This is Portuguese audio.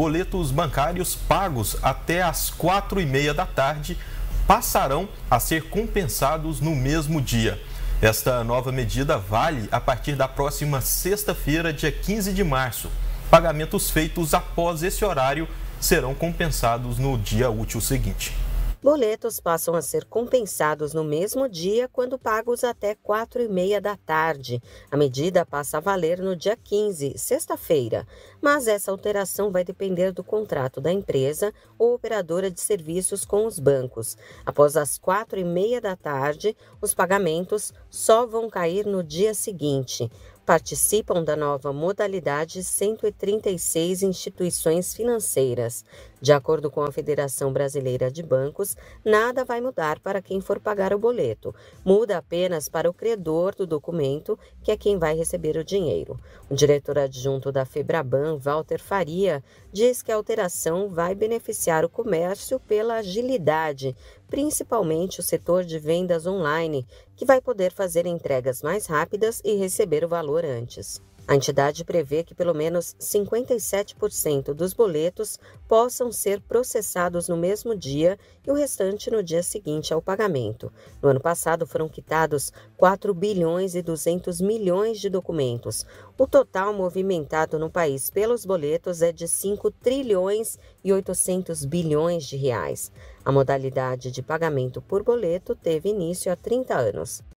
boletos bancários pagos até às quatro e meia da tarde passarão a ser compensados no mesmo dia. Esta nova medida vale a partir da próxima sexta-feira, dia 15 de março. Pagamentos feitos após esse horário serão compensados no dia útil seguinte. Boletos passam a ser compensados no mesmo dia quando pagos até 4 e meia da tarde. A medida passa a valer no dia 15, sexta-feira, mas essa alteração vai depender do contrato da empresa ou operadora de serviços com os bancos. Após as 4 e meia da tarde, os pagamentos só vão cair no dia seguinte. Participam da nova modalidade 136 instituições financeiras. De acordo com a Federação Brasileira de Bancos, nada vai mudar para quem for pagar o boleto. Muda apenas para o credor do documento, que é quem vai receber o dinheiro. O diretor adjunto da Febraban, Walter Faria, diz que a alteração vai beneficiar o comércio pela agilidade, principalmente o setor de vendas online, que vai poder fazer entregas mais rápidas e receber o valor a entidade prevê que pelo menos 57% dos boletos possam ser processados no mesmo dia e o restante no dia seguinte ao pagamento. No ano passado foram quitados 4 bilhões e 200 milhões de documentos. O total movimentado no país pelos boletos é de 5 trilhões e 800 bilhões de reais. A modalidade de pagamento por boleto teve início há 30 anos.